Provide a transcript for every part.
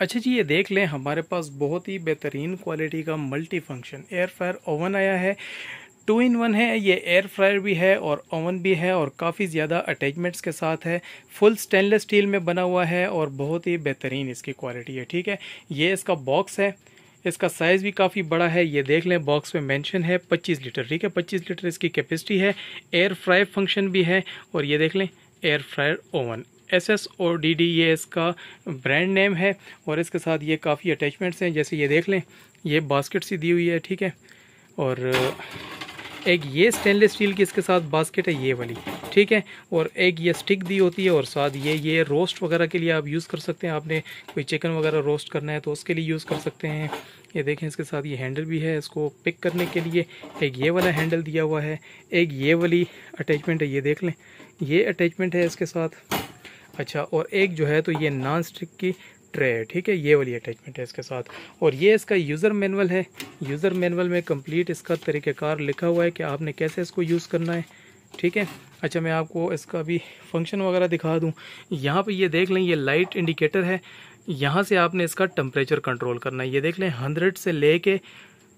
अच्छा जी ये देख लें हमारे पास बहुत ही बेहतरीन क्वालिटी का multi function air fryer oven आया है टू इन वन है ये एयर फ्रायर भी है और ओवन भी है और काफ़ी ज़्यादा अटैचमेंट्स के साथ है फुल स्टेनलेस स्टील में बना हुआ है और बहुत ही बेहतरीन इसकी क्वालिटी है ठीक है ये इसका बॉक्स है इसका साइज़ भी काफ़ी बड़ा है ये देख लें बॉक्स में मेंशन है 25 लीटर ठीक है 25 लीटर इसकी कैपेसिटी है एयर फ्राई फंक्शन भी है और ये देख लें air fryer oven S S O D D ये इसका ब्रांड नेम है और इसके साथ ये काफ़ी अटैचमेंट्स हैं जैसे ये देख लें ये बास्केट सी दी हुई है ठीक है और एक ये स्टेनलेस स्टील की इसके साथ बास्केट है ये वाली ठीक है और एक ये स्टिक दी होती है और साथ ये ये रोस्ट वगैरह के लिए आप यूज़ कर सकते हैं आपने कोई चिकन वगैरह रोस्ट करना है तो उसके लिए यूज़ कर सकते हैं ये देखें इसके साथ ये हैंडल भी है इसको पिक करने के लिए एक ये वाला हैंडल दिया हुआ है एक ये वाली अटैचमेंट है ये देख लें ये अटैचमेंट है इसके साथ अच्छा और एक जो है तो ये नॉन स्टिक की ट्रे है ठीक है ये वाली अटैचमेंट है इसके साथ और ये इसका यूज़र मैनुअल है यूज़र मैनुअल में कंप्लीट इसका तरीक़ेकार लिखा हुआ है कि आपने कैसे इसको यूज़ करना है ठीक है अच्छा मैं आपको इसका भी फंक्शन वगैरह दिखा दूँ यहाँ पर ये देख लें ये लाइट इंडिकेटर है यहाँ से आपने इसका टेम्परेचर कंट्रोल करना है ये देख लें हंड्रेड से ले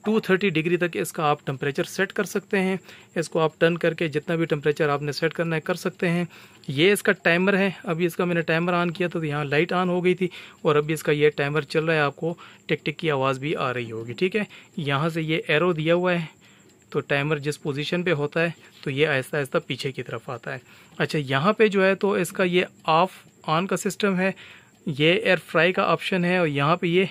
230 डिग्री तक इसका आप टेम्परेचर सेट कर सकते हैं इसको आप टर्न करके जितना भी टेम्परेचर आपने सेट करना है कर सकते हैं ये इसका टाइमर है अभी इसका मैंने टाइमर ऑन किया था तो यहाँ लाइट ऑन हो गई थी और अभी इसका ये टाइमर चल रहा है आपको टिक टिक की आवाज़ भी आ रही होगी ठीक है यहाँ से ये एरो दिया हुआ है तो टाइमर जिस पोजीशन पे होता है तो ये आहिस्ता आहिस्ता पीछे की तरफ आता है अच्छा यहाँ पे जो है तो इसका ये ऑफ ऑन का सिस्टम है ये एयर फ्राई का ऑप्शन है और यहाँ पे ये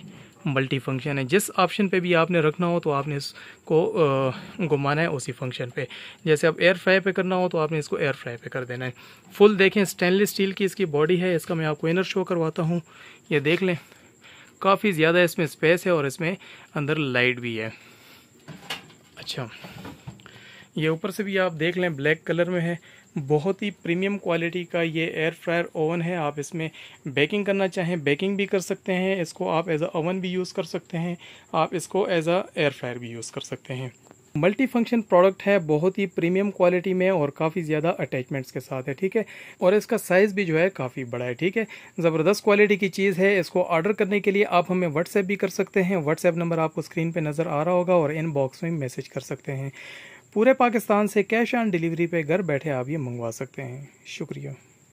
मल्टी फंक्शन है जिस ऑप्शन पे भी आपने रखना हो तो आपने इसको घुमाना है उसी फंक्शन पे जैसे आप एयर फ्राई पे करना हो तो आपने इसको एयर फ्राई पे कर देना है फुल देखें स्टेनलेस स्टील की इसकी बॉडी है इसका मैं आपको इनर शो करवाता हूँ ये देख लें काफ़ी ज़्यादा इसमें स्पेस है और इसमें अंदर लाइट भी है अच्छा ये ऊपर से भी आप देख लें ब्लैक कलर में है बहुत ही प्रीमियम क्वालिटी का ये एयर फ्रायर ओवन है आप इसमें बेकिंग करना चाहें बेकिंग भी कर सकते हैं इसको आप एज अ ओवन भी यूज़ कर सकते हैं आप इसको एज अ एयर फ्रायर भी यूज़ कर सकते हैं मल्टी फंक्शन प्रोडक्ट है बहुत ही प्रीमियम क्वालिटी में और काफ़ी ज़्यादा अटैचमेंट्स के साथ है ठीक है और इसका साइज़ भी जो है काफ़ी बड़ा है ठीक है ज़बरदस्त क्वालिटी की चीज़ है इसको ऑर्डर करने के लिए आप हमें व्हाट्सएप भी कर सकते हैं व्हाट्सएप नंबर आपको स्क्रीन पर नज़र आ रहा होगा और इन बॉक्स में मैसेज कर सकते हैं पूरे पाकिस्तान से कैश ऑन डिलीवरी पे घर बैठे आप ये मंगवा सकते हैं शुक्रिया